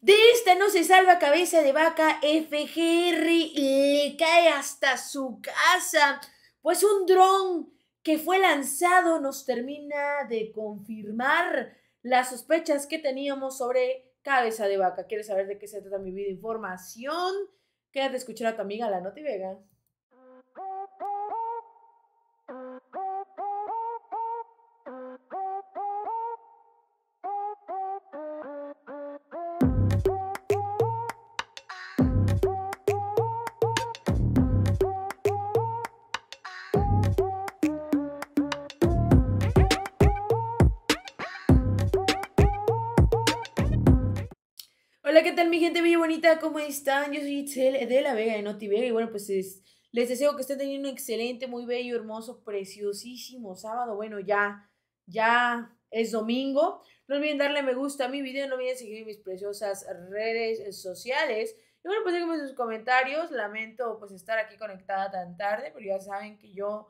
De esta no se salva cabeza de vaca, FGR le cae hasta su casa, pues un dron que fue lanzado nos termina de confirmar las sospechas que teníamos sobre cabeza de vaca. ¿Quieres saber de qué se trata mi vida Información. Quédate a escuchar a tu amiga, la Noti Vega. Hola, ¿qué tal mi gente muy bonita? ¿Cómo están? Yo soy Itzel de La Vega, de Noti Y bueno, pues les deseo que estén teniendo un excelente, muy bello, hermoso, preciosísimo sábado. Bueno, ya, ya es domingo. No olviden darle me gusta a mi video, no olviden seguir mis preciosas redes sociales. Y bueno, pues déjenme sus comentarios. Lamento pues estar aquí conectada tan tarde, pero ya saben que yo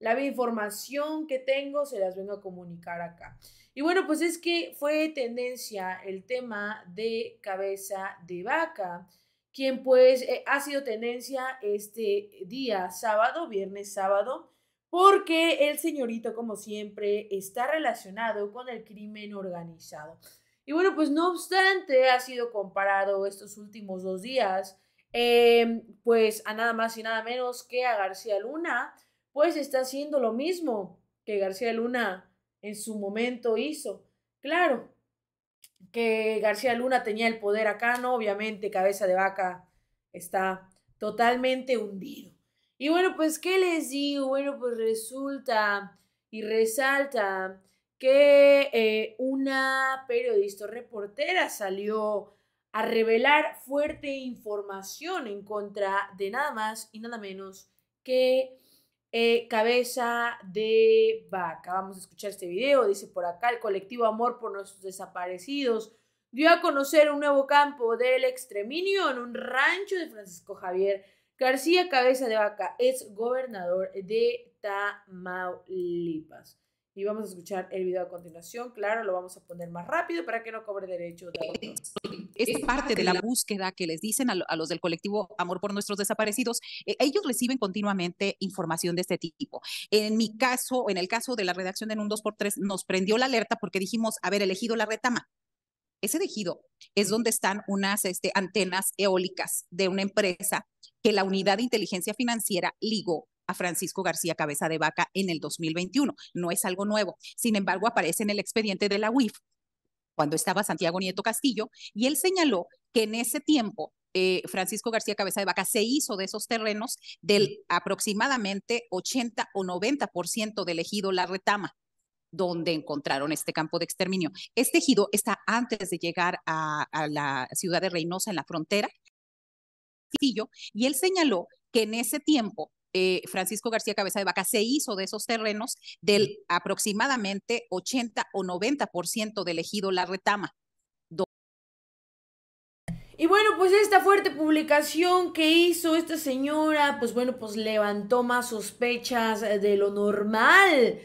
la información que tengo se las vengo a comunicar acá. Y bueno, pues es que fue tendencia el tema de cabeza de vaca, quien pues eh, ha sido tendencia este día sábado, viernes sábado, porque el señorito, como siempre, está relacionado con el crimen organizado. Y bueno, pues no obstante, ha sido comparado estos últimos dos días, em, pues a nada más y nada menos que a García Luna, pues está haciendo lo mismo que García Luna en su momento hizo. Claro, que García Luna tenía el poder acá, ¿no? Obviamente, cabeza de vaca está totalmente hundido. Y bueno, pues, ¿qué les digo? Bueno, pues resulta y resalta que eh, una periodista reportera salió a revelar fuerte información en contra de nada más y nada menos que eh, cabeza de vaca. Vamos a escuchar este video. Dice por acá, el colectivo Amor por nuestros desaparecidos dio a conocer un nuevo campo del extreminio en un rancho de Francisco Javier García Cabeza de Vaca, es gobernador de Tamaulipas y vamos a escuchar el video a continuación. Claro, lo vamos a poner más rápido para que no cobre derecho de parte de la búsqueda que les dicen a, los del colectivo Amor por Nuestros Desaparecidos. Eh, ellos reciben continuamente información de este tipo. En mi caso, en el caso de la redacción de un 2x3, nos prendió la alerta porque dijimos haber elegido la retama. Ese elegido es donde están unas este, antenas eólicas de una empresa que la unidad de inteligencia financiera ligó Francisco García Cabeza de Vaca en el 2021. No es algo nuevo. Sin embargo, aparece en el expediente de la UIF cuando estaba Santiago Nieto Castillo y él señaló que en ese tiempo eh, Francisco García Cabeza de Vaca se hizo de esos terrenos del aproximadamente 80 o 90% del ejido La Retama donde encontraron este campo de exterminio. Este ejido está antes de llegar a, a la ciudad de Reynosa, en la frontera, y él señaló que en ese tiempo eh, Francisco García Cabeza de Vaca se hizo de esos terrenos del aproximadamente 80 o 90% de elegido La Retama. Y bueno, pues esta fuerte publicación que hizo esta señora, pues bueno, pues levantó más sospechas de lo normal,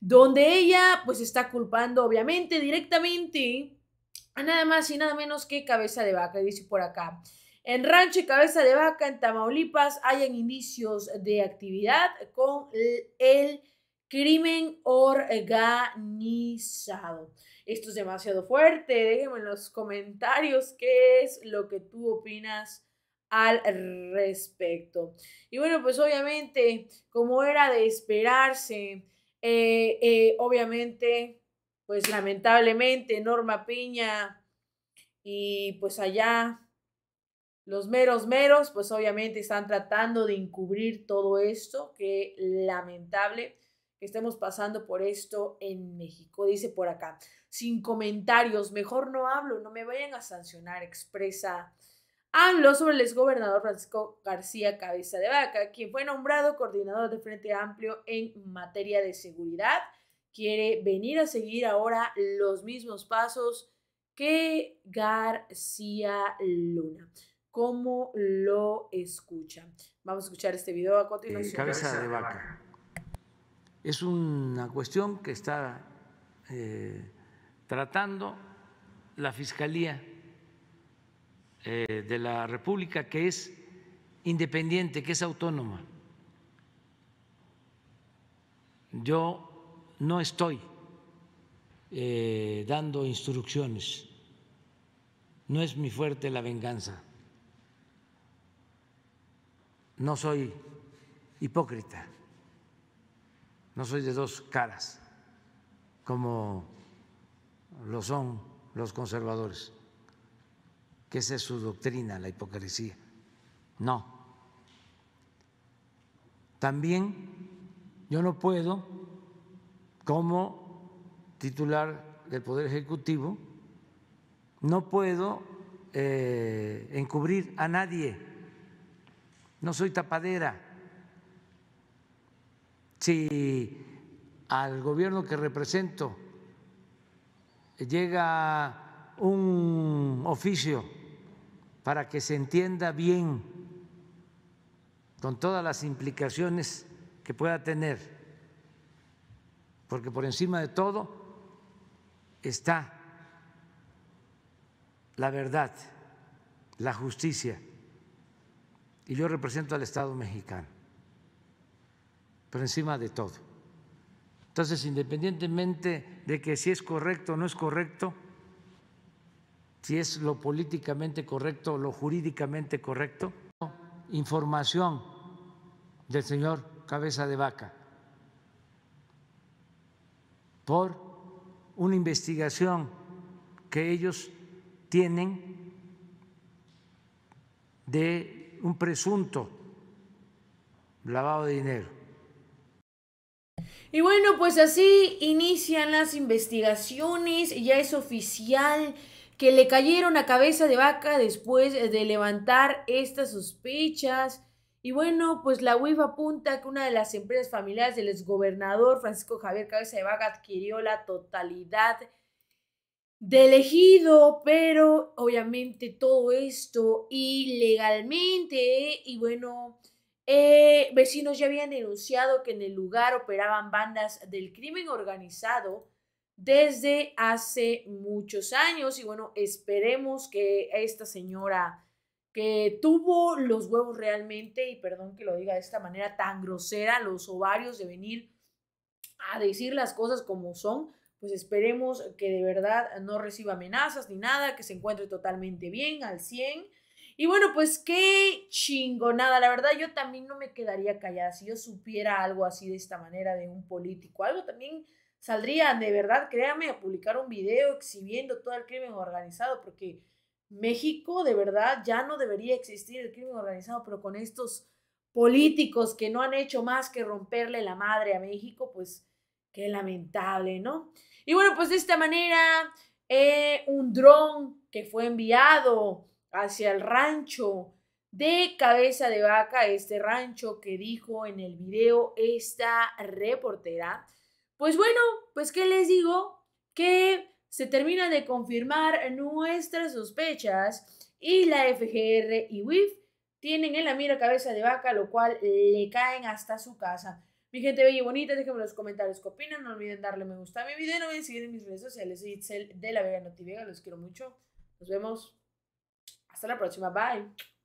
donde ella pues está culpando obviamente directamente a nada más y nada menos que cabeza de vaca, dice por acá. En Rancho y Cabeza de Vaca, en Tamaulipas, hayan inicios de actividad con el crimen organizado. Esto es demasiado fuerte. Déjenme en los comentarios qué es lo que tú opinas al respecto. Y bueno, pues obviamente, como era de esperarse, eh, eh, obviamente, pues lamentablemente, Norma Piña y pues allá los meros meros, pues obviamente están tratando de encubrir todo esto, que lamentable que estemos pasando por esto en México, dice por acá. Sin comentarios, mejor no hablo, no me vayan a sancionar, expresa. hablo sobre el exgobernador Francisco García Cabeza de Vaca, quien fue nombrado coordinador de Frente Amplio en materia de seguridad. Quiere venir a seguir ahora los mismos pasos que García Luna cómo lo escucha. Vamos a escuchar este video a continuación. Eh, cabeza de vaca. Es una cuestión que está eh, tratando la Fiscalía eh, de la República, que es independiente, que es autónoma. Yo no estoy dando instrucciones, no es mi fuerte la venganza no soy hipócrita, no soy de dos caras, como lo son los conservadores, que esa es su doctrina, la hipocresía. No. También yo no puedo, como titular del Poder Ejecutivo, no puedo eh, encubrir a nadie no soy tapadera. Si al gobierno que represento llega un oficio para que se entienda bien con todas las implicaciones que pueda tener, porque por encima de todo está la verdad, la justicia y yo represento al Estado mexicano, por encima de todo. Entonces, independientemente de que si es correcto o no es correcto, si es lo políticamente correcto, o lo jurídicamente correcto, información del señor Cabeza de Vaca por una investigación que ellos tienen de un presunto lavado de dinero. Y bueno, pues así inician las investigaciones, ya es oficial que le cayeron a cabeza de vaca después de levantar estas sospechas. Y bueno, pues la UIF apunta que una de las empresas familiares del exgobernador Francisco Javier Cabeza de Vaca adquirió la totalidad de elegido, pero obviamente todo esto ilegalmente y bueno, eh, vecinos ya habían denunciado que en el lugar operaban bandas del crimen organizado desde hace muchos años y bueno, esperemos que esta señora que tuvo los huevos realmente, y perdón que lo diga de esta manera tan grosera, los ovarios de venir a decir las cosas como son, pues esperemos que de verdad no reciba amenazas ni nada, que se encuentre totalmente bien, al 100. Y bueno, pues qué chingonada. La verdad, yo también no me quedaría callada. Si yo supiera algo así de esta manera de un político, algo también saldría de verdad, créame, a publicar un video exhibiendo todo el crimen organizado, porque México de verdad ya no debería existir el crimen organizado, pero con estos políticos que no han hecho más que romperle la madre a México, pues Qué lamentable, ¿no? Y bueno, pues de esta manera, eh, un dron que fue enviado hacia el rancho de cabeza de vaca, este rancho que dijo en el video esta reportera. Pues bueno, pues qué les digo, que se termina de confirmar nuestras sospechas y la FGR y WIF tienen en la mira cabeza de vaca, lo cual le caen hasta su casa. Mi gente bella y bonita, déjenme en los comentarios qué opinan. No olviden darle me gusta a mi video. No olviden seguir en mis redes sociales. Soy Itzel de la Vega Notivega. Los quiero mucho. Nos vemos. Hasta la próxima. Bye.